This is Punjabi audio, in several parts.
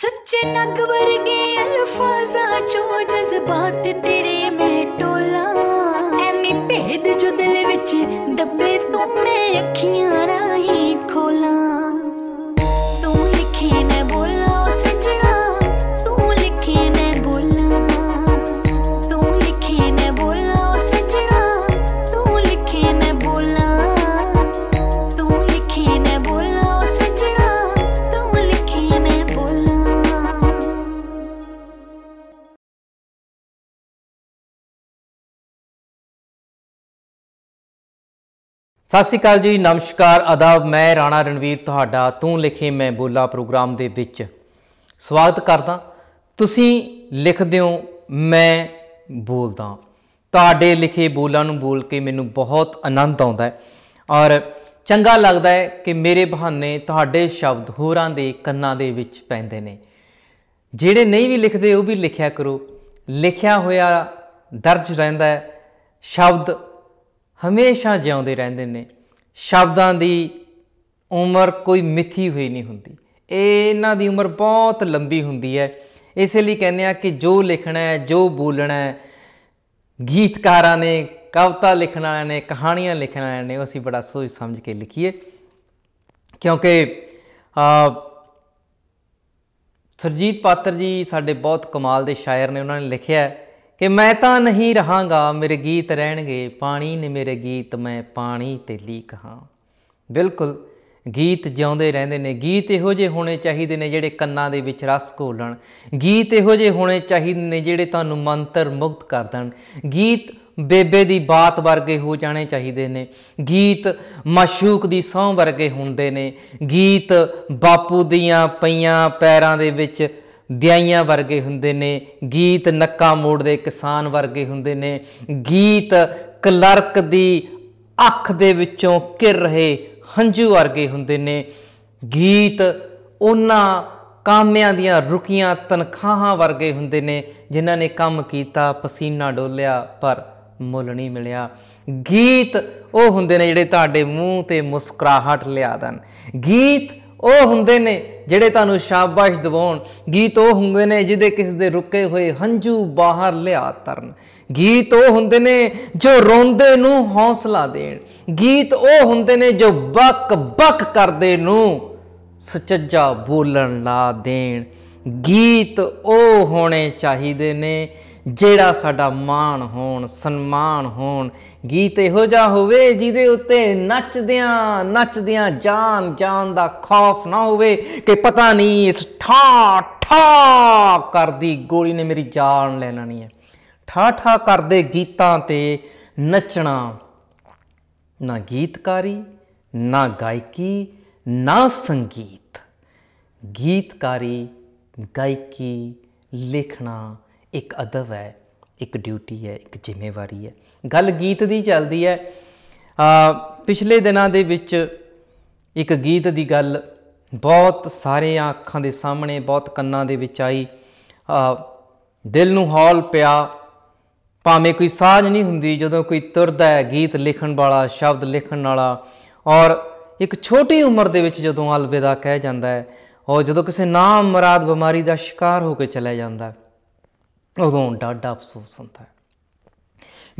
ਸੱਚੇ ਨਗ ਵਰਗੇ ਅਲਫਾਜ਼ਾਂ ਚੋ ਜਜ਼ਬਾਤ ਤੇਰੇ ਮੈਂ ਟੋਲਾ ਐਵੇਂ ਭੇਦ ਜੋ ਦਿਲ ਵਿੱਚ ਦੱਬੇ ਤੂੰ ਮੈਂ ਅੱਖੀਆਂ ਸਤਿ ਸ਼੍ਰੀ ਅਕਾਲ ਜੀ ਨਮਸਕਾਰ ਅਦਾਬ ਮੈਂ ਰਾਣਾ ਰਣਵੀਰ ਤੁਹਾਡਾ ਤੂੰ ਲਿਖੇ ਮੈਂ ਬੋਲਾ ਪ੍ਰੋਗਰਾਮ ਦੇ ਵਿੱਚ ਸਵਾਗਤ ਕਰਦਾ ਤੁਸੀਂ ਲਿਖਦੇ ਹੋ ਮੈਂ ਬੋਲਦਾ ਤੁਹਾਡੇ ਲਿਖੇ ਬੋਲਾਂ ਨੂੰ ਬੋਲ ਕੇ ਮੈਨੂੰ ਬਹੁਤ ਆਨੰਦ ਆਉਂਦਾ ਹੈ ਔਰ ਚੰਗਾ ਲੱਗਦਾ ਹੈ ਕਿ ਮੇਰੇ ਬਹਾਨੇ ਤੁਹਾਡੇ ਸ਼ਬਦ ਹੋਰਾਂ ਦੇ ਕੰਨਾਂ ਦੇ ਵਿੱਚ ਪੈਂਦੇ ਨੇ ਜਿਹੜੇ ਨਹੀਂ ਵੀ ਲਿਖਦੇ ਉਹ ਵੀ ਲਿਖਿਆ ਕਰੋ ਲਿਖਿਆ ਹੋਇਆ ਦਰਜ ਰਹਿੰਦਾ ਹੈ ਸ਼ਬਦ ਹਮੇਸ਼ਾ ਜਿਉਂਦੇ ਰਹਿੰਦੇ ਨੇ ਸ਼ਬਦਾਂ ਦੀ ਉਮਰ ਕੋਈ ਮਿੱਥੀ ਹੋਈ ਨਹੀਂ ਹੁੰਦੀ ਇਹ ਇਹਨਾਂ ਦੀ ਉਮਰ ਬਹੁਤ ਲੰਬੀ ਹੁੰਦੀ ਹੈ ਇਸੇ ਲਈ ਕਹਿੰਦੇ ਆ ਕਿ ਜੋ ਲਿਖਣਾ ਹੈ ਜੋ ਬੋਲਣਾ ਹੈ ਗੀਤਕਾਰਾਂ ਨੇ ਕਵਿਤਾ ਲਿਖਣ ਵਾਲਿਆਂ ਨੇ ਕਹਾਣੀਆਂ ਲਿਖਣ ਵਾਲਿਆਂ ਨੇ ਅਸੀਂ ਬੜਾ ਸੋਚ ਸਮਝ ਕੇ ਲਿਖੀਏ ਕਿਉਂਕਿ ਆ ਸਰਜੀਤ ਪਾਤਰ ਜੀ ਸਾਡੇ ਬਹੁਤ ਕਮਾਲ ਦੇ ਸ਼ਾਇਰ ਨੇ ਉਹਨਾਂ ਨੇ ਲਿਖਿਆ ਹੈ ਕਿ ਮੈਂ ਤਾਂ ਨਹੀਂ ਰਹਾਂਗਾ ਮੇਰੇ ਗੀਤ ਰਹਿਣਗੇ ਪਾਣੀ ਨੇ ਮੇਰੇ ਗੀਤ ਮੈਂ ਪਾਣੀ ਤੇ ਲੀਕ ਹਾਂ ਬਿਲਕੁਲ ਗੀਤ ਜਿਉਂਦੇ ਰਹਿੰਦੇ ਨੇ ਗੀਤ ਇਹੋ ਜਿਹੇ ਹੋਣੇ ਚਾਹੀਦੇ ਨੇ ਜਿਹੜੇ ਕੰਨਾਂ ਦੇ ਵਿੱਚ ਰਸ ਘੋਲਣ ਗੀਤ ਇਹੋ ਜਿਹੇ ਹੋਣੇ ਚਾਹੀਦੇ ਨੇ ਜਿਹੜੇ ਤੁਹਾਨੂੰ ਮੰਤਰ ਮੁਕਤ ਕਰ ਦੇਣ ਗੀਤ ਬੇਬੇ ਦੀ ਬਾਤ ਵਰਗੇ ਹੋ ਜਾਣੇ ਚਾਹੀਦੇ ਨੇ ਗੀਤ ਮਸ਼ੂਕ ਦੀ ਸੌਂ ਵਰਗੇ ਹੁੰਦੇ ਨੇ ਗੀਤ ਬਾਪੂ ਦੀਆਂ ਪਈਆਂ ਪੈਰਾਂ ਦੇ ਵਿੱਚ ਦਿਆਈਆਂ ਵਰਗੇ ਹੁੰਦੇ ਨੇ ਗੀਤ ਨੱਕਾ ਮੋੜਦੇ ਕਿਸਾਨ ਵਰਗੇ ਹੁੰਦੇ ਨੇ ਗੀਤ ਕਲਰਕ ਦੀ ਅੱਖ ਦੇ ਵਿੱਚੋਂ ਕਿਰ ਰਹੇ ਹੰਝੂ ਵਰਗੇ ਹੁੰਦੇ ਨੇ ਗੀਤ ਉਹਨਾਂ ਕਾਮਿਆਂ ਦੀਆਂ ਰੁਕੀਆਂ ਤਨਖਾਹਾਂ ਵਰਗੇ ਹੁੰਦੇ ਨੇ ਜਿਨ੍ਹਾਂ ਨੇ ਕੰਮ ਕੀਤਾ ਪਸੀਨਾ ਡੋਲਿਆ ਪਰ ਮੁੱਲ ਨਹੀਂ ਮਿਲਿਆ ਗੀਤ ਉਹ ਹੁੰਦੇ ਨੇ ਜਿਹੜੇ ਤੁਹਾਡੇ ਮੂੰਹ ਤੇ ਮੁਸਕਰਾਹਟ ਲਿਆ ਦਨ ਗੀਤ ਉਹ ਹੁੰਦੇ ਨੇ ਜਿਹੜੇ ਤੁਹਾਨੂੰ ਸ਼ਾਬਾਸ਼ ਦਿਵਾਉਣ ਗੀਤ ਉਹ ਹੁੰਦੇ ਨੇ ਜਿਹਦੇ ਕਿਸ ਦੇ ਰੁਕੇ ਹੋਏ ਹੰਝੂ ਬਾਹਰ ਲਿਆ ਤਰਨ ਗੀਤ ਉਹ ਹੁੰਦੇ ਨੇ ਜੋ ਰੋਂਦੇ ਨੂੰ ਹੌਸਲਾ ਦੇਣ ਗੀਤ ਉਹ ਹੁੰਦੇ ਨੇ ਜੋ ਬਕ ਬਕ ਕਰਦੇ ਨੂੰ ਸੱਚਾ ਬੋਲਣ ਲਾ ਦੇਣ ਗੀਤ ਉਹ ਹੋਣੇ ਚਾਹੀਦੇ ਨੇ ਜਿਹੜਾ ਸਾਡਾ ਮਾਣ ਹੋਣ ਸਨਮਾਨ ਹੋਣ ਗੀਤ ਇਹੋ ਜਾ ਹੋਵੇ ਜਿਹਦੇ ਉੱਤੇ ਨੱਚਦਿਆਂ ਨੱਚਦਿਆਂ ਜਾਨ ਜਾਨ ਦਾ ਖੌਫ ਨਾ ਹੋਵੇ ਕਿ ਪਤਾ ਨਹੀਂ ਇਸ ਠਾ ਠਾ ਕਰਦੀ ਗੋਲੀ ਨੇ ਮੇਰੀ ਜਾਨ ਲੈ ਲੈਣੀ ਹੈ ਠਾ ਠਾ ਕਰਦੇ ਗੀਤਾਂ ਤੇ ਨੱਚਣਾ ਨਾ ਗੀਤਕਾਰੀ ਨਾ ਗਾਇਕੀ ਨਾ ਸੰਗੀਤ ਗੀਤਕਾਰੀ ਗਾਇਕੀ ਲਿਖਣਾ ਇੱਕ ਅਦਬ ਹੈ ਇੱਕ ਡਿਊਟੀ ਹੈ ਇੱਕ ਜ਼ਿੰਮੇਵਾਰੀ ਹੈ ਗੱਲ ਗੀਤ ਦੀ ਚੱਲਦੀ ਹੈ ਆ ਪਿਛਲੇ ਦਿਨਾਂ ਦੇ ਵਿੱਚ ਇੱਕ ਗੀਤ ਦੀ ਗੱਲ ਬਹੁਤ ਸਾਰੇ ਅੱਖਾਂ ਦੇ ਸਾਹਮਣੇ ਬਹੁਤ ਕੰਨਾਂ ਦੇ ਵਿੱਚ ਆਈ ਆ ਦਿਲ ਨੂੰ ਹੌਲ ਪਿਆ ਭਾਵੇਂ ਕੋਈ ਸਾਜ ਨਹੀਂ ਹੁੰਦੀ ਜਦੋਂ ਕੋਈ ਤੁਰਦਾ ਹੈ ਗੀਤ ਲਿਖਣ ਵਾਲਾ ਸ਼ਬਦ ਲਿਖਣ ਵਾਲਾ ਔਰ ਇੱਕ ਛੋਟੀ ਉਮਰ ਦੇ ਵਿੱਚ ਜਦੋਂ ਅਲਵਿਦਾ ਕਹਿ ਜਾਂਦਾ ਹੈ ਔਰ ਜਦੋਂ ਕਿਸੇ ਨਾਮ ਮਰਾਦ ਬਿਮਾਰੀ ਦਾ ਸ਼ਿਕਾਰ ਹੋ ਕੇ ਚਲਾ ਜਾਂਦਾ ਹੈ ਉਦੋਂ ਡਾਡਾ ਅਫਸੋਸ ਹੁੰਦਾ ਹੈ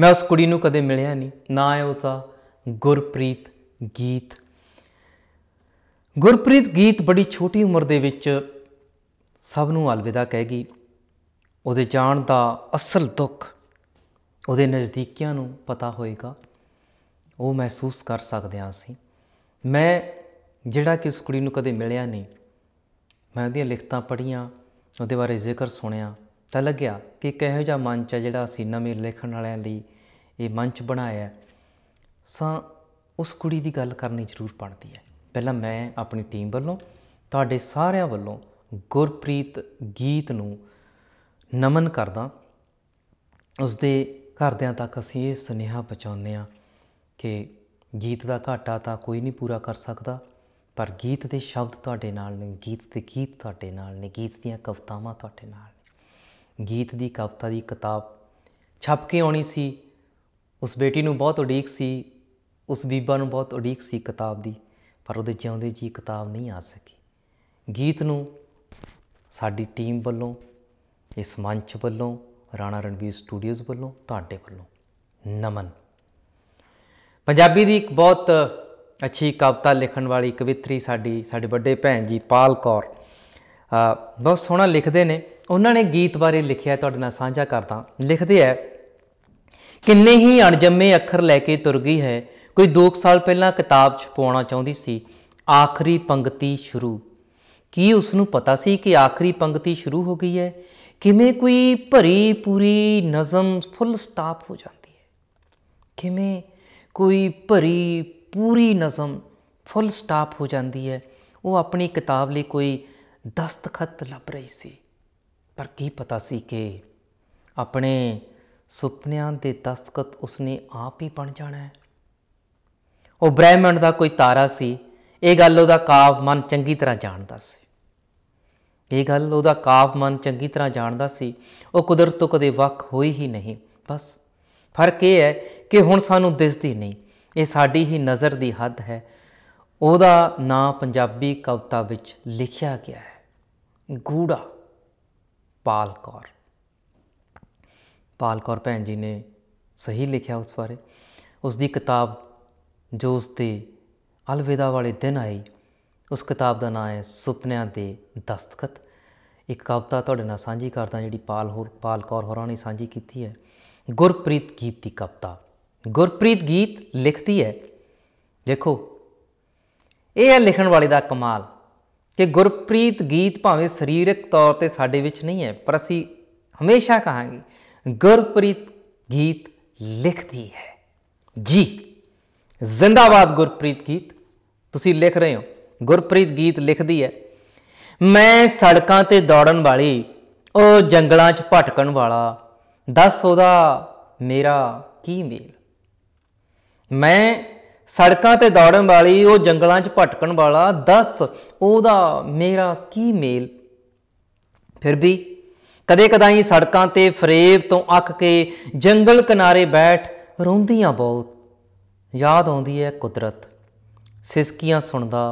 ਮੈਂ ਉਸ ਕੁੜੀ ਨੂੰ ਕਦੇ ਮਿਲਿਆ ਨਹੀਂ ਨਾ ਉਹ ਉਹਦਾ ਗੁਰਪ੍ਰੀਤ ਗੀਤ ਗੁਰਪ੍ਰੀਤ ਗੀਤ ਬੜੀ ਛੋਟੀ ਉਮਰ ਦੇ ਵਿੱਚ ਸਭ ਨੂੰ ਅਲਵਿਦਾ ਕਹਿ ਗਈ ਉਹਦੇ ਜਾਣ ਦਾ ਅਸਲ ਦੁੱਖ ਉਹਦੇ ਨਜ਼ਦੀਕੀਆਂ ਨੂੰ ਪਤਾ ਹੋਏਗਾ ਉਹ ਮਹਿਸੂਸ ਕਰ ਸਕਦੇ ਆ ਅਸੀਂ ਮੈਂ ਜਿਹੜਾ ਕਿ ਉਸ ਕੁੜੀ ਨੂੰ ਕਦੇ ਮਿਲਿਆ ਨਹੀਂ ਮੈਂ ਉਹਦੀਆਂ ਲਿਖਤਾਂ ਪੜ੍ਹੀਆਂ ਉਹਦੇ ਬਾਰੇ ਜ਼ਿਕਰ ਸੁਣਿਆ ਤਾਂ ਲੱਗਿਆ ਕਿ ਕਿਹੋ ਜਿਹਾ ਮੰਚ ਹੈ ਜਿਹੜਾ ਅਸੀਂ ਨਵੇਂ ਲਿਖਣ ਵਾਲਿਆਂ ਲਈ ਇਹ ਮੰਚ ਬਣਾਇਆ ਸਾਂ ਉਸ ਕੁੜੀ ਦੀ ਗੱਲ ਕਰਨੀ ਜ਼ਰੂਰ ਪੜਦੀ ਹੈ ਪਹਿਲਾਂ ਮੈਂ ਆਪਣੀ ਟੀਮ ਵੱਲੋਂ ਤੁਹਾਡੇ ਸਾਰਿਆਂ ਵੱਲੋਂ ਗੁਰਪ੍ਰੀਤ ਗੀਤ ਨੂੰ ਨਮਨ ਕਰਦਾ ਉਸ ਦੇ ਘਰਦਿਆਂ ਤੱਕ ਅਸੀਂ ਇਹ ਸੁਨੇਹਾ ਪਹੁੰਚਾਉਂਦੇ ਆ ਕਿ ਗੀਤ ਦਾ ਘਾਟਾ ਤਾਂ ਕੋਈ ਨਹੀਂ ਪੂਰਾ ਕਰ ਸਕਦਾ ਪਰ ਗੀਤ ਦੇ ਸ਼ਬਦ ਤੁਹਾਡੇ ਨਾਲ ਨੇ ਗੀਤ ਤੇ ਗੀਤ ਤੁਹਾਡੇ ਨਾਲ ਨੇ ਗੀਤ ਦੀਆਂ ਕਵਤਾਵਾਂ ਤੁਹਾਡੇ ਨਾਲ ਗੀਤ ਦੀ ਕਵਿਤਾ ਦੀ ਕਿਤਾਬ ਛਪ ਕੇ ਆਉਣੀ ਸੀ ਉਸ ਬੇਟੀ ਨੂੰ ਬਹੁਤ ਉਡੀਕ ਸੀ ਉਸ ਬੀਬਾ ਨੂੰ ਬਹੁਤ ਉਡੀਕ ਸੀ ਕਿਤਾਬ ਦੀ ਪਰ ਉਹਦੇ ਜਿਉਂਦੇ ਜੀ ਕਿਤਾਬ ਨਹੀਂ ਆ ਸਕੀ ਗੀਤ ਨੂੰ ਸਾਡੀ ਟੀਮ ਵੱਲੋਂ ਇਸ ਮੰਚ ਵੱਲੋਂ ਰਾਣਾ ਰਣਵੀਰ ਸਟੂਡੀਓਜ਼ ਵੱਲੋਂ ਤੁਹਾਡੇ ਵੱਲੋਂ ਨਮਨ ਪੰਜਾਬੀ ਦੀ ਇੱਕ ਬਹੁਤ ਅੱਛੀ ਕਵਿਤਾ ਲਿਖਣ ਵਾਲੀ ਕਵਿਤਰੀ ਸਾਡੀ ਸਾਡੇ ਵੱਡੇ ਭੈਣ ਜੀ ਪਾਲ ਕੌਰ ਬਹੁਤ ਸੋਹਣਾ ਲਿਖਦੇ ਨੇ ਉਹਨਾਂ ਨੇ ਗੀਤ ਬਾਰੇ ਲਿਖਿਆ ਤੁਹਾਡੇ ਨਾਲ ਸਾਂਝਾ ਕਰਦਾ ਲਿਖਦੇ ਐ ਕਿੰਨੇ ਹੀ ਅਣਜੰਮੇ ਅੱਖਰ ਲੈ ਕੇ ਤੁਰ ਗਈ ਹੈ ਕੋਈ 2 ਸਾਲ ਪਹਿਲਾਂ ਕਿਤਾਬ ਛਪਾਉਣਾ ਚਾਹੁੰਦੀ ਸੀ ਆਖਰੀ ਪੰਕਤੀ ਸ਼ੁਰੂ ਕੀ ਉਸ ਨੂੰ ਪਤਾ ਸੀ ਕਿ ਆਖਰੀ ਪੰਕਤੀ ਸ਼ੁਰੂ ਹੋ ਗਈ ਹੈ ਕਿਵੇਂ ਕੋਈ ਭਰੀ ਪੂਰੀ ਨਜ਼ਮ ਫੁੱਲ ਸਟਾਪ ਹੋ ਜਾਂਦੀ ਹੈ ਕਿਵੇਂ ਕੋਈ ਭਰੀ ਪੂਰੀ ਨਜ਼ਮ ਫੁੱਲ ਸਟਾਪ ਹੋ ਜਾਂਦੀ ਹੈ ਉਹ ਆਪਣੀ ਕਿਤਾਬ ਲਈ ਕੋਈ ਦਸਤਖਤ ਲੱਭ ਰਹੀ ਸੀ ਪਰ ਕੀ ਪਤਾ ਸੀ ਕਿ ਆਪਣੇ ਸੁਪਨਿਆਂ ਦੇ ਦਸਤਕਤ ਉਸਨੇ ਆਪ ਹੀ ਬਣ ਜਾਣਾ ਹੈ ਉਹ ਬ੍ਰਹਿਮੰਡ ਦਾ ਕੋਈ ਤਾਰਾ ਸੀ ਇਹ ਗੱਲ ਉਹਦਾ ਕਾਵ ਮਨ ਚੰਗੀ ਤਰ੍ਹਾਂ ਜਾਣਦਾ ਸੀ ਇਹ ਗੱਲ ਉਹਦਾ ਕਾਵ ਮਨ ਚੰਗੀ ਤਰ੍ਹਾਂ ਜਾਣਦਾ ਸੀ ਉਹ ਕੁਦਰਤ ਤੋਂ ਕਦੇ ਵੱਖ ਹੋਈ ਹੀ ਨਹੀਂ ਬਸ ਫਰਕ ਇਹ ਹੈ ਕਿ ਹੁਣ ਸਾਨੂੰ ਦਿਸਦੀ ਨਹੀਂ ਇਹ ਸਾਡੀ ਹੀ ਨਜ਼ਰ ਦੀ ਹੱਦ ਹੈ ਉਹਦਾ ਨਾਂ ਪੰਜਾਬੀ ਕਵਿਤਾ ਵਿੱਚ ਲਿਖਿਆ ਗਿਆ ਹੈ ਗੂੜਾ ਪਾਲ ਕੌਰ ਪਾਲ ਕੌਰ ਭੈਣ ਜੀ ਨੇ ਸਹੀ ਲਿਖਿਆ ਉਸ ਬਾਰੇ ਉਸ ਦੀ ਕਿਤਾਬ ਜੋ ਉਸ ਤੇ ਅਲਵਿਦਾ ਵਾਲੇ ਦਿਨ ਆਈ ਉਸ ਕਿਤਾਬ ਦਾ ਨਾਮ ਹੈ ਸੁਪਨਿਆਂ ਦੇ ਦਸਤਖਤ ਇੱਕ ਕਵਿਤਾ ਤੁਹਾਡੇ ਨਾਲ ਸਾਂਝੀ ਕਰਦਾ ਜਿਹੜੀ ਪਾਲ ਹੋਰ ਪਾਲ ਕੌਰ ਹੋਰਾਂ ਨੇ ਸਾਂਝੀ ਕੀਤੀ ਹੈ ਗੁਰਪ੍ਰੀਤ ਗੀਤ ਦੀ ਕਵਿਤਾ ਗੁਰਪ੍ਰੀਤ ਗੀਤ ਲਿਖਦੀ ਹੈ ਦੇਖੋ ਇਹ ਹੈ ਲਿਖਣ ਵਾਲੇ ਦਾ ਕਮਾਲ ਕਿ ਗੁਰਪ੍ਰੀਤ ਗੀਤ ਭਾਵੇਂ ਸਰੀਰਕ ਤੌਰ ਤੇ ਸਾਡੇ ਵਿੱਚ ਨਹੀਂ ਹੈ ਪਰ ਅਸੀਂ ਹਮੇਸ਼ਾ ਕਹਾਂਗੇ ਗੁਰਪ੍ਰੀਤ ਗੀਤ ਲਿਖਦੀ ਹੈ ਜੀ ਜ਼ਿੰਦਾਬਾਦ ਗੁਰਪ੍ਰੀਤ ਗੀਤ ਤੁਸੀਂ ਲਿਖ ਰਹੇ ਹੋ ਗੁਰਪ੍ਰੀਤ ਗੀਤ ਲਿਖਦੀ ਹੈ ਮੈਂ ਸੜਕਾਂ ਤੇ ਦੌੜਨ ਵਾਲੀ ਉਹ ਜੰਗਲਾਂ 'ਚ ਭਟਕਣ ਵਾਲਾ ਦੱਸ ਉਹਦਾ ਮੇਰਾ ਕੀ ਮੇਲ ਮੈਂ ਸੜਕਾਂ ਤੇ ਦੌੜਨ ਵਾਲੀ ਉਹ ਜੰਗਲਾਂ 'ਚ ਭਟਕਣ ਵਾਲਾ ਦੱਸ ਉਹਦਾ ਮੇਰਾ ਕੀ ਮੇਲ ਫਿਰ ਵੀ ਕਦੇ ਕਦਾਈ ਸੜਕਾਂ ਤੇ ਫਰੇਬ ਤੋਂ ਅੱਕ ਕੇ ਜੰਗਲ ਕਿਨਾਰੇ ਬੈਠ ਰੋਂਦੀਆਂ ਬਹੁਤ ਯਾਦ ਆਉਂਦੀ ਹੈ ਕੁਦਰਤ ਸਿਸਕੀਆਂ ਸੁਣਦਾ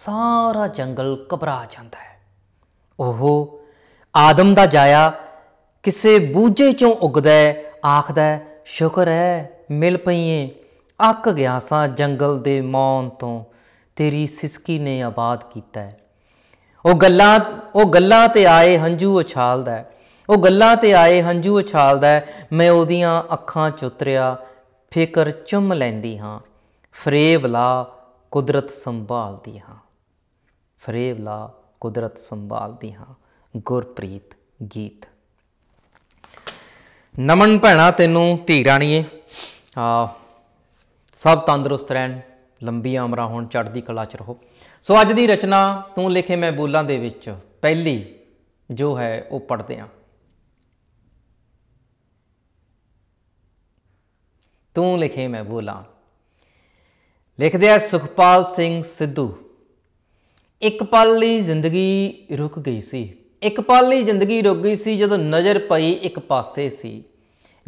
ਸਾਰਾ ਜੰਗਲ ਘਬਰਾ ਜਾਂਦਾ ਹੈ ਉਹ ਆਦਮ ਦਾ ਜਾਇਆ ਕਿਸੇ ਬੂਝੇ ਚੋਂ ਉਗਦਾ ਆਖਦਾ ਸ਼ੁਕਰ ਹੈ ਮਿਲ ਪਈਏ ਅੱਕ ਗਿਆ ਸਾਂ ਜੰਗਲ ਦੇ ਮੌਨ ਤੋਂ ਤੇਰੀ ਸਿਸਕੀ ਨੇ ਆਬਾਦ ਕੀਤਾ ਹੈ ਉਹ ਗੱਲਾਂ ਉਹ ਗੱਲਾਂ ਤੇ ਆਏ ਹੰਝੂ ਉਛਾਲਦਾ ਹੈ ਉਹ ਗੱਲਾਂ ਤੇ ਆਏ ਹੰਝੂ ਉਛਾਲਦਾ ਹੈ ਮੈਂ ਉਹਦੀਆਂ ਅੱਖਾਂ ਉਤਰਿਆ ਫਿਕਰ ਚੁੰਮ ਲੈਂਦੀ ਹਾਂ ਫਰੇਬ ਲਾ ਕੁਦਰਤ ਸੰਭਾਲਦੀ ਹਾਂ ਫਰੇਬ ਲਾ ਕੁਦਰਤ ਸੰਭਾਲਦੀ ਹਾਂ ਗੁਰਪ੍ਰੀਤ ਗੀਤ ਨਮਨ ਭੈਣਾ ਤੈਨੂੰ ਧੀ ਰਾਣੀਏ ਆ ਸਭ ਤੰਦਰੁਸਤ ਰਹਿਣ ਲੰਬੀਆਂ ਉਮਰਾਂ ਹੋਣ ਚੜ੍ਹਦੀ ਕਲਾ ਚ ਰਹੋ ਸੋ ਅੱਜ ਦੀ ਰਚਨਾ ਤੂੰ ਲਿਖੇ ਮੈਂ ਬੋਲਾਂ ਦੇ ਵਿੱਚ ਪਹਿਲੀ ਜੋ ਹੈ ਉਹ ਪੜਦੇ ਆ ਤੂੰ ਲਿਖੇ ਮੈਂ ਬੋਲਾਂ ਲਿਖਦੇ ਆ ਸੁਖਪਾਲ ਸਿੰਘ ਸਿੱਧੂ ਇੱਕ ਪਲ ਲਈ ਜ਼ਿੰਦਗੀ ਰੁਕ ਗਈ ਸੀ ਇੱਕ ਪਲ ਲਈ ਜ਼ਿੰਦਗੀ ਰੁਕ ਗਈ ਸੀ ਜਦੋਂ ਨਜ਼ਰ ਪਈ ਇੱਕ ਪਾਸੇ ਸੀ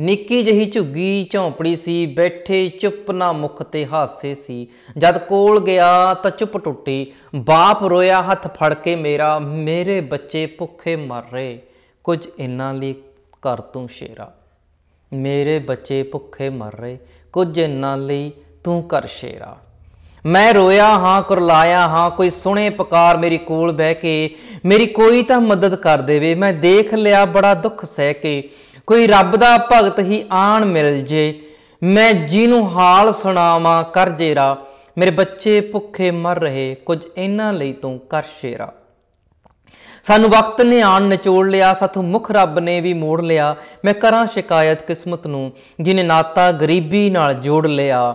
ਨਿੱਕੀ ਜਹੀ ਝੁੱਗੀ ਝੌਂਪੜੀ ਸੀ ਬੈਠੇ ਚੁੱਪ ਨਾ ਮੁਖ ਤੇ ਹਾਸੇ ਸੀ ਜਦ ਕੋਲ ਗਿਆ ਤਾਂ ਚੁੱਪ ਟੁੱਟੀ ਬਾਪ ਰੋਇਆ ਹੱਥ ਫੜ ਕੇ ਮੇਰਾ ਮੇਰੇ ਬੱਚੇ ਭੁੱਖੇ ਮਰ ਰਹੇ ਕੁਝ ਇਨਾਂ ਲਈ ਕਰ ਤੂੰ ਸ਼ੇਰਾ ਮੇਰੇ ਬੱਚੇ ਭੁੱਖੇ ਮਰ ਰਹੇ ਕੁਝ ਇਨਾਂ ਲਈ ਤੂੰ ਕਰ ਸ਼ੇਰਾ ਮੈਂ ਰੋਇਆ ਹਾਂ ਕੁਰਲਾਇਆ ਹਾਂ ਕੋਈ ਸੁਣੇ ਪੁਕਾਰ ਮੇਰੀ ਕੋਲ ਬਹਿ ਕੇ ਮੇਰੀ ਕੋਈ ਤਾਂ ਮਦਦ ਕਰ ਦੇਵੇ ਮੈਂ ਦੇਖ ਲਿਆ ਬੜਾ ਦੁੱਖ ਸਹਿ ਕੇ ਕੋਈ ਰੱਬ ਦਾ ਭਗਤ ਹੀ ਆਣ ਮਿਲ ਜੇ ਮੈਂ ਜਿਹਨੂੰ ਹਾਲ ਸੁਣਾਵਾਂ ਕਰ ਜੇਰਾ ਮੇਰੇ ਬੱਚੇ ਭੁੱਖੇ ਮਰ ਰਹੇ ਕੁਝ ਇਹਨਾਂ ਲਈ ਤੂੰ ਕਰ ਸ਼ੇਰਾ ਸਾਨੂੰ ਵਕਤ ਨੇ ਆਣ ਨਿਚੋੜ ਲਿਆ ਸਾਥੋਂ ਮੁਖ ਰੱਬ ਨੇ ਵੀ ਮੋੜ ਲਿਆ ਮੈਂ ਕਰਾਂ ਸ਼ਿਕਾਇਤ ਕਿਸਮਤ ਨੂੰ ਜਿਨੇ ਨਾਤਾ ਗਰੀਬੀ ਨਾਲ ਜੋੜ ਲਿਆ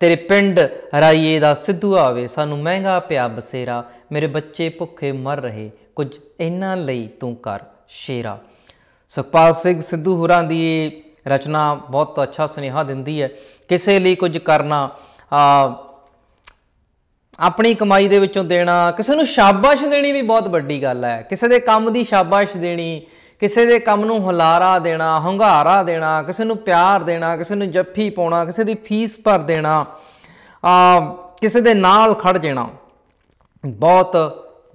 ਤੇਰੇ ਪਿੰਡ ਰਾਈਏ ਦਾ ਸਿੱਧੂ ਆਵੇ ਸਾਨੂੰ ਮਹਿੰਗਾ ਪਿਆ ਬਸੇਰਾ ਮੇਰੇ ਬੱਚੇ ਭੁੱਖੇ ਮਰ ਰਹੇ ਕੁਝ ਇਹਨਾਂ ਲਈ ਤੂੰ ਕਰ ਸ਼ੇਰਾ ਸੁਖਪਾਲ ਸਿੰਘ ਸਿੱਧੂ ਹੋਰਾਂ ਦੀ ਰਚਨਾ ਬਹੁਤ ਅੱਛਾ ਸੁਨੇਹਾ ਦਿੰਦੀ ਹੈ ਕਿਸੇ ਲਈ ਕੁਝ ਕਰਨਾ ਆਪਣੀ ਕਮਾਈ ਦੇ ਵਿੱਚੋਂ ਦੇਣਾ ਕਿਸੇ ਨੂੰ ਸ਼ਾਬਾਸ਼ ਦੇਣੀ ਵੀ ਬਹੁਤ ਵੱਡੀ ਗੱਲ ਹੈ ਕਿਸੇ ਦੇ ਕੰਮ ਦੀ ਸ਼ਾਬਾਸ਼ ਦੇਣੀ ਕਿਸੇ ਦੇ ਕੰਮ ਨੂੰ ਹੁਲਾਰਾ ਦੇਣਾ ਹੰਗਾਰਾ ਦੇਣਾ ਕਿਸੇ ਨੂੰ ਪਿਆਰ ਦੇਣਾ ਕਿਸੇ ਨੂੰ ਜੱਫੀ ਪਾਉਣਾ ਕਿਸੇ ਦੀ ਫੀਸ ਭਰ ਦੇਣਾ ਆ ਕਿਸੇ ਦੇ ਨਾਲ ਖੜ ਜਾਣਾ ਬਹੁਤ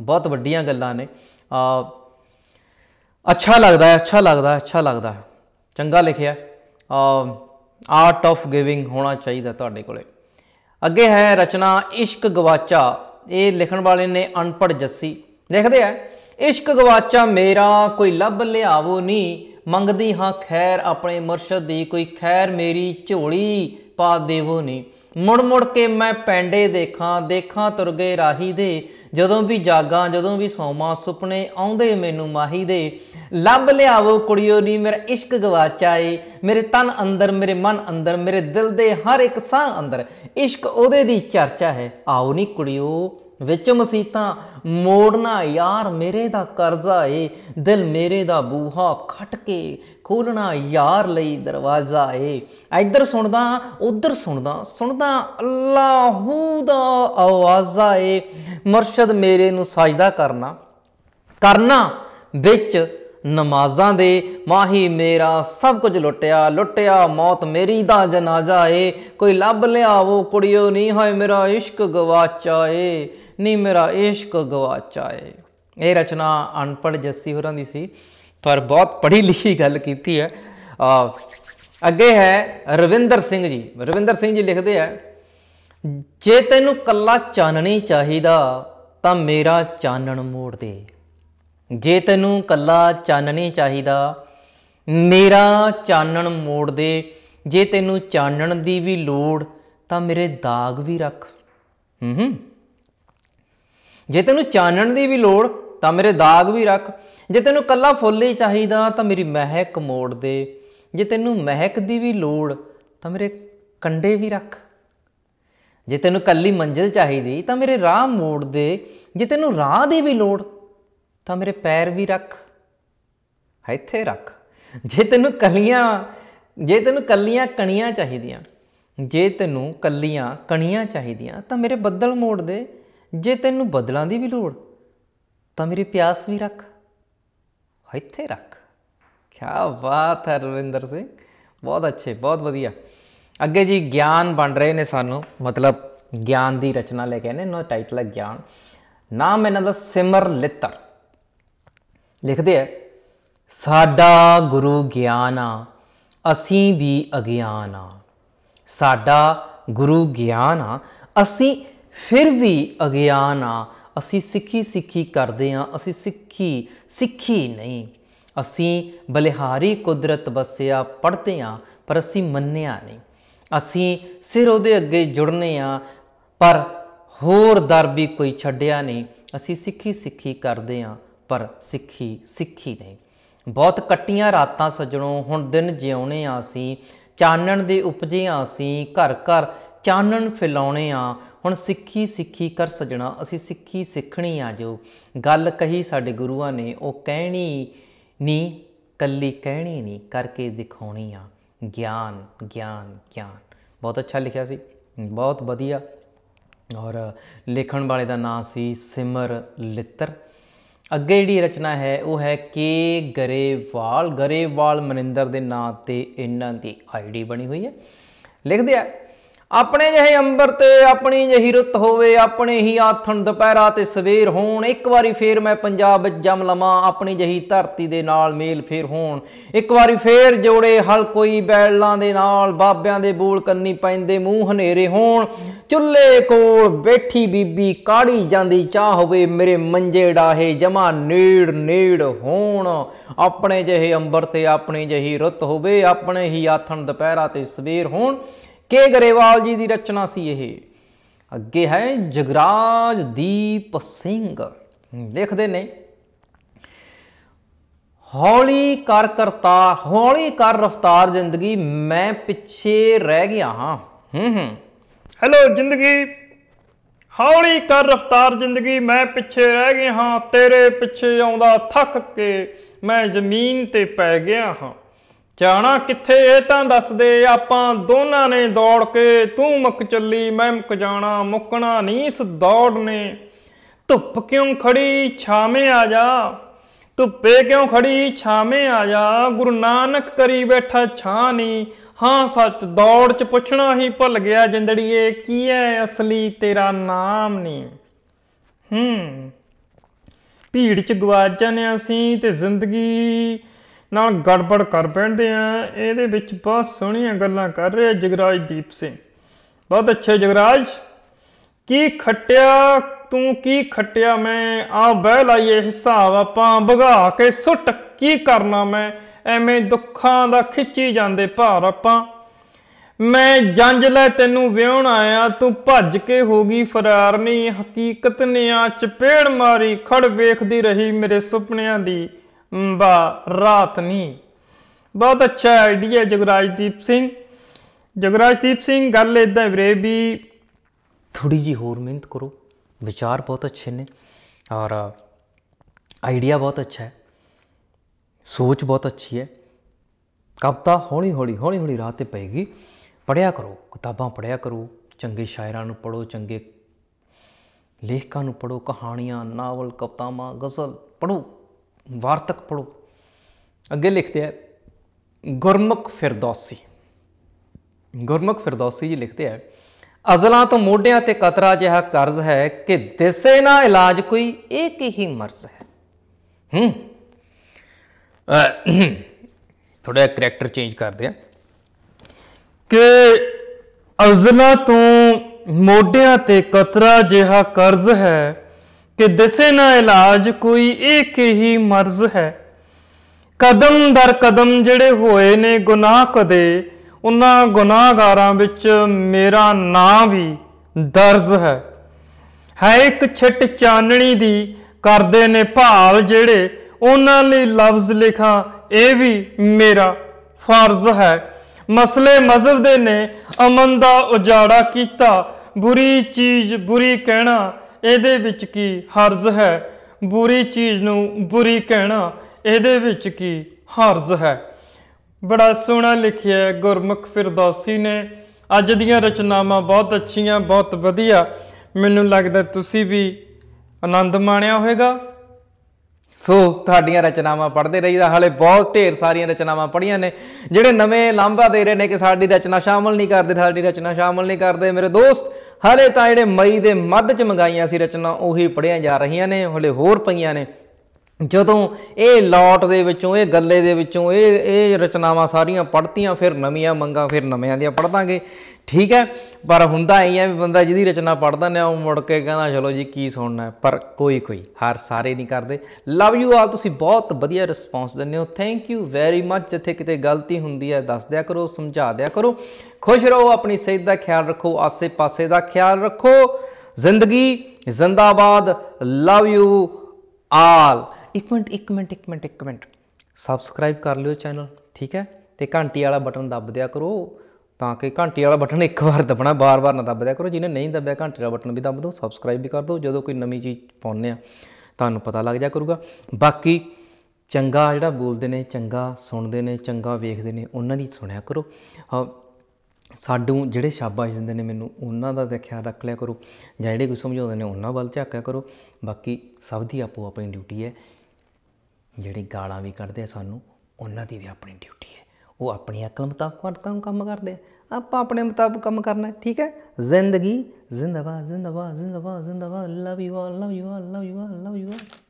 ਬਹੁਤ ਵੱਡੀਆਂ ਗੱਲਾਂ ਨੇ ਆ ਅੱਛਾ ਲੱਗਦਾ ਹੈ ਅੱਛਾ ਲੱਗਦਾ ਹੈ ਅੱਛਾ ਲੱਗਦਾ ਹੈ ਚੰਗਾ ਲਿਖਿਆ ਆਰਟ ਆਫ ਗਿਵਿੰਗ ਹੋਣਾ ਚਾਹੀਦਾ ਤੁਹਾਡੇ ਕੋਲੇ ਅੱਗੇ ਹੈ ਰਚਨਾ ਇਸ਼ਕ ਗਵਾਚਾ ਇਹ ਲਿਖਣ ਵਾਲੇ ਨੇ ਅਨਪੜ ਜੱਸੀ ਦੇਖਦੇ ਆ ਇਸ਼ਕ ਗਵਾਚਾ ਮੇਰਾ ਕੋਈ ਲੱਭ ਲਿਆਵੋ ਨਹੀਂ ਮੰਗਦੀ ਹਾਂ ਖੈਰ ਆਪਣੇ ਮਰਸ਼ਦ ਦੀ ਕੋਈ ਖੈਰ ਮੇਰੀ ਝੋਲੀ ਪਾ ਦੇਵੋ ਨਹੀਂ ਮੁੜ ਮੁੜ ਕੇ ਮੈਂ ਪੈਂਡੇ ਦੇਖਾਂ ਦੇਖਾਂ ਤੁਰ ਗਏ ਰਾਹੀ ਦੇ ਜਦੋਂ ਵੀ ਜਾਗਾਂ ਜਦੋਂ ਵੀ ਸੌਮਾ ਸੁਪਨੇ ਆਉਂਦੇ ਮੈਨੂੰ ਮਾਹੀ ਦੇ ਲੱਭ ਲਿਆਵੋ ਕੁੜੀਓ ਨੀ ਮੇਰਾ ਇਸ਼ਕ ਗਵਾਚਾ ਏ ਮੇਰੇ ਤਨ ਅੰਦਰ ਮੇਰੇ ਮਨ ਅੰਦਰ ਮੇਰੇ ਦਿਲ ਦੇ ਹਰ ਇੱਕ ਸਾਹ ਅੰਦਰ ਇਸ਼ਕ ਉਹਦੇ ਦੀ ਚਰਚਾ ਹੈ ਆਓ ਨੀ ਕੁੜੀਓ ਵਿੱਚ ਮਸੀਤਾਂ ਮੋੜਨਾ ਯਾਰ ਮੇਰੇ ਦਾ ਕਰਜ਼ਾ ਏ ਦਿਲ ਮੇਰੇ ਦਾ ਬੂਹਾ ਖਟ ਕੇ ਖੋਲਣਾ ਯਾਰ ਲਈ ਦਰਵਾਜ਼ਾ ਏ ਇੱਧਰ ਸੁਣਦਾ ਉੱਧਰ ਸੁਣਦਾ ਸੁਣਦਾ ਅੱਲਾਹੂ ਦਾ ਆਵਾਜ਼ਾ ਏ ਮਰਸ਼ਦ ਮੇਰੇ ਨੂੰ ਸਜਦਾ ਕਰਨਾ ਕਰਨਾ ਵਿੱਚ ਨਮਾਜ਼ਾਂ ਦੇ ਮਾਹੀ ਮੇਰਾ ਸਭ ਕੁਝ ਲੁੱਟਿਆ ਲੁੱਟਿਆ ਮੌਤ ਮੇਰੀ ਦਾ ਜਨਾਜ਼ਾ ਏ ਕੋਈ ਲੱਭ ਲਿਆਵੋ ਕੁੜਿਓ ਨਹੀਂ ਹੋਏ ਮੇਰਾ ਇਸ਼ਕ ਗਵਾਚਾ ਏ ਨਹੀਂ ਮੇਰਾ ਇਸ਼ਕ ਗਵਾਚਾ ਏ ਇਹ ਰਚਨਾ ਅਨਪੜ ਜੱਸੀ ਹੋਰਾਂ ਦੀ ਸੀ ਪਰ ਬਹੁਤ ਪੜ੍ਹੀ ਲਿਖੀ ਗੱਲ ਕੀਤੀ ਹੈ ਅੱਗੇ ਹੈ ਰਵਿੰਦਰ ਸਿੰਘ ਜੀ ਰਵਿੰਦਰ ਸਿੰਘ ਜੀ ਲਿਖਦੇ ਆ ਜੇ ਤੈਨੂੰ ਕੱਲਾ ਚਾਨਣੀ ਚਾਹੀਦਾ ਤਾਂ ਮੇਰਾ ਚਾਨਣ ਮੋੜ ਦੇ ਜੇ ਤੈਨੂੰ ਕੱਲਾ ਚਾਨਣੀ ਚਾਹੀਦਾ ਮੇਰਾ ਚਾਨਣ ਮੋੜ ਦੇ ਜੇ ਤੈਨੂੰ ਚਾਨਣ ਦੀ ਵੀ ਲੋੜ ਤਾਂ ਮੇਰੇ ਦਾਗ ਵੀ ਰੱਖ ਹੂੰ ਹੂੰ ਜੇ ਤੈਨੂੰ ਚਾਨਣ ਦੀ ਵੀ ਲੋੜ ਤਾਂ ਮੇਰੇ ਦਾਗ ਵੀ ਰੱਖ ਜੇ ਤੈਨੂੰ ਕੱਲਾ ਫੁੱਲ ਹੀ ਚਾਹੀਦਾ ਤਾਂ ਮੇਰੀ ਮਹਿਕ ਮੋੜ ਦੇ ਜੇ ਤੈਨੂੰ ਮਹਿਕ ਦੀ ਵੀ ਲੋੜ ਤਾਂ ਮੇਰੇ ਕੰਡੇ ਵੀ ਰੱਖ ਜੇ ਤੈਨੂੰ ਕੱਲੀ ਮੰਜ਼ਿਲ ਚਾਹੀਦੀ ਤਾਂ ਮੇਰੇ ਰਾਹ ਮੋੜ ਦੇ ਜੇ ਤੈਨੂੰ ਰਾਹ ਦੀ ਵੀ ਲੋੜ ਤਾਂ ਮੇਰੇ ਪੈਰ ਵੀ ਰੱਖ ਇੱਥੇ ਰੱਖ ਜੇ ਤੈਨੂੰ ਕਲੀਆਂ ਜੇ ਤੈਨੂੰ ਕਲੀਆਂ ਕਣੀਆਂ ਚਾਹੀਦੀਆਂ ਜੇ ਤੈਨੂੰ ਕਲੀਆਂ ਕਣੀਆਂ ਚਾਹੀਦੀਆਂ ਤਾਂ ਮੇਰੇ ਬੱਦਲ ਮੋੜ ਦੇ ਜੇ ਤੈਨੂੰ ਬੱਦਲਾਂ ਦੀ ਵੀ ਲੋੜ ਤਾਂ ਮੇਰੀ ਪਿਆਸ ਵੀ ਰੱਖ ਇੱਥੇ ਰੱਖ ਕੀ ਬਾਤ ਹੈ ਰਵਿੰਦਰ ਸਿੰਘ ਬਹੁਤ ਅੱਛੇ ਬਹੁਤ ਵਧੀਆ ਅੱਗੇ ਜੀ ਗਿਆਨ ਬਣ ਰਹੇ ਨੇ ਸਾਨੂੰ ਮਤਲਬ ਗਿਆਨ ਦੀ ਰਚਨਾ ਲੈ ਕੇ ਨੇ ਨੋ ਟਾਈਟਲ ਹੈ ਗਿਆਨ ਨਾਮ ਇਹਨਾਂ ਦਾ ਸਿਮਰ ਲਿੱਤਰ ਲਿਖਦੇ ਆ ਸਾਡਾ ਗੁਰੂ ਗਿਆਨ ਆ ਅਸੀਂ ਵੀ ਆ ਸਾਡਾ ਗੁਰੂ ਗਿਆਨ ਆ ਅਸੀਂ ਫਿਰ ਵੀ ਆ ਅਸੀਂ ਸਿੱਖੀ ਸਿੱਖੀ ਕਰਦੇ ਆ ਅਸੀਂ ਸਿੱਖੀ ਸਿੱਖੀ ਨਹੀਂ ਅਸੀਂ ਬਲਿਹਾਰੀ ਕੁਦਰਤ ਬਸਿਆ ਪੜਦੇ ਆ ਪਰ ਅਸੀਂ ਮੰਨਿਆ ਨਹੀਂ ਅਸੀਂ ਸਿਰ ਉਹਦੇ ਅੱਗੇ ਜੁੜਨੇ ਆ ਪਰ ਹੋਰ ਦਰ ਵੀ ਕੋਈ ਛੱਡਿਆ ਨਹੀਂ ਅਸੀਂ ਸਿੱਖੀ ਸਿੱਖੀ ਕਰਦੇ ਆ ਪਰ ਸਿੱਖੀ ਸਿੱਖੀ ਨਹੀਂ ਬਹੁਤ ਕੱਟੀਆਂ ਰਾਤਾਂ ਸਜਣੋ ਹੁਣ ਦਿਨ ਜਿਉਣੇ ਆ ਸੀ ਚਾਨਣ ਦੇ ਉਪਜੇ ਆ ਸੀ ਘਰ ਘਰ ਚਾਨਣ ਫਿਲਾਉਣੇ ਆ ਹੁਣ ਸਿੱਖੀ ਸਿੱਖੀ ਕਰ ਸਜਣਾ ਅਸੀਂ ਸਿੱਖੀ ਸਿੱਖਣੀ ਆ ਜੋ ਗੱਲ ਕਹੀ ਸਾਡੇ ਗੁਰੂਆਂ ਨੇ ਉਹ ਕਹਿਣੀ ਨਹੀਂ ਕੱਲੀ ਕਹਿਣੀ ਨਹੀਂ ਕਰਕੇ ਦਿਖਾਉਣੀ ਆ ਗਿਆਨ ਗਿਆਨ ਗਿਆਨ ਬਹੁਤ ਅੱਛਾ ਲਿਖਿਆ ਸੀ ਬਹੁਤ ਵਧੀਆ ਔਰ ਲਿਖਣ ਵਾਲੇ ਦਾ ਨਾਮ ਸੀ ਸਿਮਰ ਲਿੱਤਰ ਅੱਗੇ ਜਿਹੜੀ ਰਚਨਾ ਹੈ ਉਹ ਹੈ ਕੇ ਗਰੇਵਾਲ ਗਰੇਵਾਲ ਮਨਿੰਦਰ ਦੇ ਨਾਂ ਤੇ ਇਹਨਾਂ ਦੀ ਆਈਡੀ ਬਣੀ ਹੋਈ ਹੈ ਲਿਖਦੇ ਆ ਆਪਣੇ ਜਿਹੇ ਅੰਬਰ ਤੇ ਆਪਣੀ ਜਹੀ ਰੁੱਤ ਹੋਵੇ ਆਪਣੇ ਹੀ ਆਥਣ ਦੁਪਹਿਰਾ ਤੇ ਸਵੇਰ ਹੋਣ ਇੱਕ ਵਾਰੀ ਫੇਰ ਮੈਂ ਪੰਜਾਬ ਵਿੱਚ ਜਮ ਲਵਾਂ ਆਪਣੀ ਜਹੀ ਧਰਤੀ ਦੇ ਨਾਲ ਮੇਲ ਫੇਰ ਹੋਣ ਇੱਕ ਵਾਰੀ ਫੇਰ ਜੋੜੇ ਹਲ ਕੋਈ ਬੈਲਾਂ ਦੇ ਨਾਲ ਬਾਬਿਆਂ ਦੇ ਬੂਲ ਕੰਨੀ ਪੈਂਦੇ ਮੂੰਹ ਹਨੇਰੇ ਹੋਣ ਚੁੱਲ੍ਹੇ ਕੋਲ ਬੈਠੀ ਬੀਬੀ ਕਾੜੀ ਜਾਂਦੀ ਚਾਹ ਹੋਵੇ ਮੇਰੇ ਮੰਜੇ ਡਾਹੇ ਜਮਾ ਨੇੜ ਨੇੜ ਹੋਣ ਆਪਣੇ ਜਿਹੇ ਅੰਬਰ ਤੇ ਆਪਣੀ ਜਹੀ ਰੁੱਤ ਹੋਵੇ ਆਪਣੇ ਹੀ ਆਥਣ ਦੁਪਹਿਰਾ ਤੇ ਸਵੇਰ ਹੋਣ ਕੇ ਗਰੇਵਾਲ ਜੀ ਦੀ ਰਚਨਾ ਸੀ ਇਹ ਅੱਗੇ ਹੈ ਜਗਰਾਜ ਦੀਪ ਸਿੰਘ ਦੇਖਦੇ ਨੇ ਹੌਲੀ ਕਰ ਕਰਤਾ ਹੌਲੀ ਕਰ ਰਫਤਾਰ ਜ਼ਿੰਦਗੀ ਮੈਂ ਪਿੱਛੇ ਰਹਿ ਗਿਆ ਹਾਂ ਹੂੰ ਹੂੰ ਹੈਲੋ ਜ਼ਿੰਦਗੀ ਹੌਲੀ ਕਰ ਰਫਤਾਰ ਜ਼ਿੰਦਗੀ ਮੈਂ ਪਿੱਛੇ ਰਹਿ ਗਿਆ ਹਾਂ ਤੇਰੇ ਪਿੱਛੇ ਆਉਂਦਾ ਥੱਕ ਕੇ ਮੈਂ ਜ਼ਮੀਨ ਤੇ ਪੈ ਗਿਆ ਹਾਂ ਜਾਣਾ ਕਿੱਥੇ ਇਹ ਤਾਂ ਦੱਸ ਦੇ ਆਪਾਂ ਦੋਨਾਂ ਨੇ ਦੌੜ ਕੇ ਤੂੰ ਮੁੱਕ ਚੱਲੀ ਮੈਂ ਮੁੱਕ ਜਾਣਾ ਮੁੱਕਣਾ ਨਹੀਂ ਇਸ ਦੌੜ ਨੇ ਧੁੱਪ ਕਿਉਂ ਖੜੀ ਛਾਵੇਂ ਆ ਜਾ ਧੁੱਪੇ ਕਿਉਂ ਖੜੀ ਛਾਵੇਂ ਆ ਜਾ ਗੁਰੂ ਨਾਨਕ ਕਰੀ ਬੈਠਾ ਛਾਂ ਨਹੀਂ ਹਾਂ ਸੱਚ ਦੌੜ ਚ ਪੁੱਛਣਾ ਹੀ ਭੁੱਲ ਗਿਆ ਜਿੰਦੜੀਏ ਕੀ ਹੈ ਅਸਲੀ ਤੇਰਾ ਨਾਮ ਨਹੀਂ ਹੂੰ ਭੀੜ ਚ ਗਵਾਚਨ ਅਸੀਂ ਤੇ ਜ਼ਿੰਦਗੀ ਨਾਲ ਗੜਬੜ ਕਰ ਪੈਂਦੇ ਆ ਇਹਦੇ ਵਿੱਚ ਬਹੁਤ ਸੋਹਣੀਆਂ ਗੱਲਾਂ ਕਰ ਰਿਹਾ ਜਗਰਾਜ ਦੀਪ ਸਿੰਘ ਬਹੁਤ ਅੱਛੇ ਜਗਰਾਜ ਕੀ ਖੱਟਿਆ ਤੂੰ ਕੀ ਖੱਟਿਆ ਮੈਂ ਆ ਬਹਿ ਲਾਈਏ ਹਿਸਾਬ ਆਪਾਂ ਭਗਾ ਕੇ ਸੁੱਟ ਕੀ ਕਰਨਾ ਮੈਂ ਐਵੇਂ ਦੁੱਖਾਂ ਦਾ ਖਿੱਚੀ ਜਾਂਦੇ ਭਾਰ ਆਪਾਂ ਮੈਂ ਜੰਜ ਲੈ ਤੈਨੂੰ ਵਿਹਣ ਆਇਆ ਤੂੰ ਭੱਜ ਕੇ ਹੋ ਗਈ ਫਰਾਰ ਨਹੀਂ ਹਕੀਕਤ ਨੇ ਆ ਚਪੇੜ ਮਾਰੀ ਖੜ ਵੇਖਦੀ ਰਹੀ ਮੇਰੇ ਸੁਪਨਿਆਂ ਦੀ ਬਾ ਨਹੀਂ ਬਹੁਤ ਅੱਛਾ ਆਈਡੀਆ ਜਗਰਾਜਦੀਪ ਸਿੰਘ ਜਗਰਾਜਦੀਪ ਸਿੰਘ ਗੱਲ ਇਦਾਂ ਵੀਰੇ ਵੀ ਥੋੜੀ ਜੀ ਹੋਰ ਮਿਹਨਤ ਕਰੋ ਵਿਚਾਰ ਬਹੁਤ ਅੱਛੇ ਨੇ ਔਰ ਆਈਡੀਆ ਬਹੁਤ ਅੱਛਾ ਹੈ ਸੋਚ ਬਹੁਤ ਅੱਛੀ ਹੈ ਕਵਤਾ ਹੌਲੀ ਹੌਲੀ ਹੌਲੀ ਹੌਲੀ ਰਾਤ ਤੇ ਪਏਗੀ ਪੜਿਆ ਕਰੋ ਕਿਤਾਬਾਂ ਪੜਿਆ ਕਰੋ ਚੰਗੇ ਸ਼ਾਇਰਾਂ ਨੂੰ ਪੜੋ ਚੰਗੇ ਲੇਖਕਾਂ ਨੂੰ ਪੜੋ ਕਹਾਣੀਆਂ ਨਾਵਲ ਕਵਤਾਵਾਂ ਗਜ਼ਲ ਪੜੋ ਵਾਰਤਕ ਪੜੋ ਅੱਗੇ ਲਿਖਦੇ ਆ ਗੁਰਮੁਖ ਫਿਰਦੌਸੀ ਗੁਰਮੁਖ ਫਿਰਦੌਸੀ ਜੀ ਲਿਖਦੇ ਆ ਅਜ਼ਲਾਂ ਤੋਂ ਮੋਢਿਆਂ ਤੇ ਕਤਰਾ ਜਿਹਾ ਕਰਜ਼ ਹੈ ਕਿ ਦਿਸੇ ਨਾ ਇਲਾਜ ਕੋਈ ਇੱਕ ਹੀ ਮਰਜ਼ ਹੈ ਹੂੰ ਥੋੜਾ ਕੈਰੈਕਟਰ ਚੇਂਜ ਕਰਦੇ ਆ ਕਿ ਅਜ਼ਲਾਂ ਤੋਂ ਮੋਢਿਆਂ ਤੇ ਕਤਰਾ ਜਿਹਾ ਕਰਜ਼ ਹੈ ਕਿ ਦਿਸੇ ਨਾ ਇਲਾਜ ਕੋਈ ਇੱਕ ਹੀ ਮਰਜ਼ ਹੈ ਕਦਮ ਦਰ ਕਦਮ ਜਿਹੜੇ ਹੋਏ ਨੇ ਗੁਨਾਹ ਕਦੇ ਉਹਨਾਂ ਗੁਨਾਹਗਾਰਾਂ ਵਿੱਚ ਮੇਰਾ ਨਾਂ ਵੀ ਦਰਜ ਹੈ ਹੈ ਇੱਕ ਛਿੱਟ ਚਾਨਣੀ ਦੀ ਕਰਦੇ ਨੇ ਭਾਲ ਜਿਹੜੇ ਉਹਨਾਂ ਲਈ ਲਫ਼ਜ਼ ਲਿਖਾਂ ਇਹ ਵੀ ਮੇਰਾ ਫਰਜ਼ ਹੈ ਮਸਲੇ ਮਜ਼ਹਬ ਦੇ ਨੇ ਅਮਨ ਦਾ ਉਜਾੜਾ ਕੀਤਾ ਬੁਰੀ ਚੀਜ਼ ਬੁਰੀ ਕਹਿਣਾ ਇਹਦੇ ਵਿੱਚ ਕੀ ਹਰਜ਼ ਹੈ ਬੁਰੀ ਚੀਜ਼ ਨੂੰ ਬੁਰੀ ਕਹਿਣਾ ਇਹਦੇ ਵਿੱਚ ਕੀ ਹਰਜ਼ ਹੈ ਬੜਾ ਸੋਹਣਾ ਲਿਖਿਆ ਗੁਰਮੁਖ ਫਿਰਦੌਸੀ ਨੇ ਅੱਜ ਦੀਆਂ ਰਚਨਾਵਾਂ ਬਹੁਤ ਅੱਛੀਆਂ ਬਹੁਤ ਵਧੀਆ ਮੈਨੂੰ ਲੱਗਦਾ ਤੁਸੀਂ ਵੀ ਆਨੰਦ ਮਾਣਿਆ ਹੋਵੇਗਾ ਸੋ ਤੁਹਾਡੀਆਂ ਰਚਨਾਵਾਂ ਪੜ੍ਹਦੇ ਰਹੀਦਾ ਹਾਲੇ ਬਹੁਤ ਢੇਰ ਸਾਰੀਆਂ ਰਚਨਾਵਾਂ ਪੜ੍ਹੀਆਂ ਨੇ ਜਿਹੜੇ ਨਵੇਂ ਲਾਂਭਾ ਦੇ ਰਹੇ ਨੇ ਕਿ ਸਾਡੀ ਰਚਨਾ ਸ਼ਾਮਲ ਨਹੀਂ ਕਰਦੇ ਸਾਡੀ ਰਚਨਾ ਸ਼ਾਮਲ ਨਹੀਂ ਕਰਦੇ ਮੇਰੇ ਦੋਸਤ ਹਲੇ ਤਾਂ ਜਿਹੜੇ ਮਈ ਦੇ ਮੱਧ ਚ ਮੰਗਾਈਆਂ ਸੀ ਰਚਨਾ ਉਹੀ ਪੜਿਆ ਜਾ ਰਹੀਆਂ ਨੇ ਹਲੇ ਹੋਰ ਪਈਆਂ ਨੇ ਜਦੋਂ ਇਹ ਲੋਟ ਦੇ ਵਿੱਚੋਂ ਇਹ ਗੱਲੇ ਦੇ ਵਿੱਚੋਂ ਇਹ ਇਹ ਰਚਨਾਵਾਂ ਸਾਰੀਆਂ ਪੜਤੀਆਂ ਫਿਰ ਨਵੀਆਂ ਮੰਗਾ ਫਿਰ ਨਵਿਆਂ ਦੀਆਂ ਪੜਦਾਂਗੇ ਠੀਕ ਹੈ ਪਰ ਹੁੰਦਾ ਇਹ ਆ ਵੀ ਬੰਦਾ ਜਿਹਦੀ ਰਚਨਾ ਪੜਦਾ ਨੇ ਉਹ ਮੁੜ ਕੇ ਕਹਿੰਦਾ ਚਲੋ ਜੀ ਕੀ ਸੁਣਨਾ ਪਰ ਕੋਈ ਕੋਈ ਹਰ ਸਾਰੇ ਨਹੀਂ ਕਰਦੇ ਲਵ ਯੂ ਆਲ ਤੁਸੀਂ ਬਹੁਤ ਵਧੀਆ ਰਿਸਪੌਂਸ ਦਿੰਦੇ ਹੋ ਥੈਂਕ ਯੂ ਵੈਰੀ ਮੱਚ ਜਿੱਥੇ ਕਿਤੇ ਗਲਤੀ ਹੁੰਦੀ ਹੈ ਦੱਸ ਦਿਆ ਕਰੋ ਸਮਝਾ ਦਿਆ ਕਰੋ ਖੁਸ਼ ਰਹੋ ਆਪਣੀ ਸਿਹਤ ਦਾ ਖਿਆਲ ਰੱਖੋ ਆਸੇ-ਪਾਸੇ ਦਾ ਖਿਆਲ ਰੱਖੋ ਜ਼ਿੰਦਗੀ ਜ਼ਿੰਦਾਬਾਦ ਲਵ ਯੂ ਆਲ ਇੱਕ ਮਿੰਟ ਇੱਕ ਮਿੰਟ ਇੱਕ ਮਿੰਟ ਇੱਕ ਮਿੰਟ ਸਬਸਕ੍ਰਾਈਬ ਕਰ ਲਿਓ ਚੈਨਲ ਠੀਕ ਹੈ ਤੇ ਘੰਟੀ ਵਾਲਾ ਬਟਨ ਦੱਬ ਦਿਆ ਕਰੋ ਤਾਂ ਕਿ ਘੰਟੀ ਵਾਲਾ ਬਟਨ ਇੱਕ ਵਾਰ ਦਬਣਾ ਬਾਰ-ਬਾਰ ਨਾ ਦਬਦਿਆ ਕਰੋ ਜਿਹਨੇ ਨਹੀਂ ਦਬਿਆ ਘੰਟੀ ਵਾਲਾ ਬਟਨ ਵੀ ਦਬ ਦਿਓ ਸਬਸਕ੍ਰਾਈਬ ਵੀ ਕਰ ਦਿਓ ਜਦੋਂ ਕੋਈ ਨਵੀਂ ਚੀਜ਼ ਪਾਉਂਦੇ ਆ ਤੁਹਾਨੂੰ ਪਤਾ ਲੱਗ ਜਾ ਕਰੂਗਾ ਬਾਕੀ ਚੰਗਾ ਜਿਹੜਾ ਬੋਲਦੇ ਨੇ ਚੰਗਾ ਸੁਣਦੇ ਨੇ ਚੰਗਾ ਵੇਖਦੇ ਨੇ ਉਹਨਾਂ ਦੀ ਸੁਣਿਆ ਕਰੋ ਸਾਡੂ ਜਿਹੜੇ ਸ਼ਾਬਾਸ਼ ਦਿੰਦੇ ਨੇ ਮੈਨੂੰ ਉਹਨਾਂ ਦਾ ਖਿਆਲ ਰੱਖ ਲਿਆ ਕਰੋ ਜਾਂ ਜਿਹੜੇ ਕੋਈ ਸਮਝਾਉਂਦੇ ਨੇ ਉਹਨਾਂ ਵੱਲ ਝਾਕਿਆ ਕਰੋ ਬਾਕੀ ਸਭ ਦੀ ਆਪੋ ਆਪਣੀ ਡਿਊਟੀ ਹੈ ਜਿਹੜੇ ਗਾਲਾਂ ਵੀ ਕੱਢਦੇ ਆ ਸਾਨੂੰ ਉਹਨਾਂ ਦੀ ਵੀ ਆਪਣੀ ਡਿਊਟੀ ਹੈ ਉਹ ਆਪਣੀ ਅਕਲ ਮੁਤਾਬਕ ਕੰਮ ਕਰਦੇ ਆ ਆਪਾਂ ਆਪਣੇ ਮੁਤਾਬਕ ਕੰਮ ਕਰਨਾ ਠੀਕ ਹੈ ਜ਼ਿੰਦਗੀ ਜ਼ਿੰਦਾਬਾਦ ਜ਼ਿੰਦਾਬਾਦ ਜ਼ਿੰਦਾਬਾਦ ਜ਼ਿੰਦਾਬਾਦ love you all love you all love you all love you all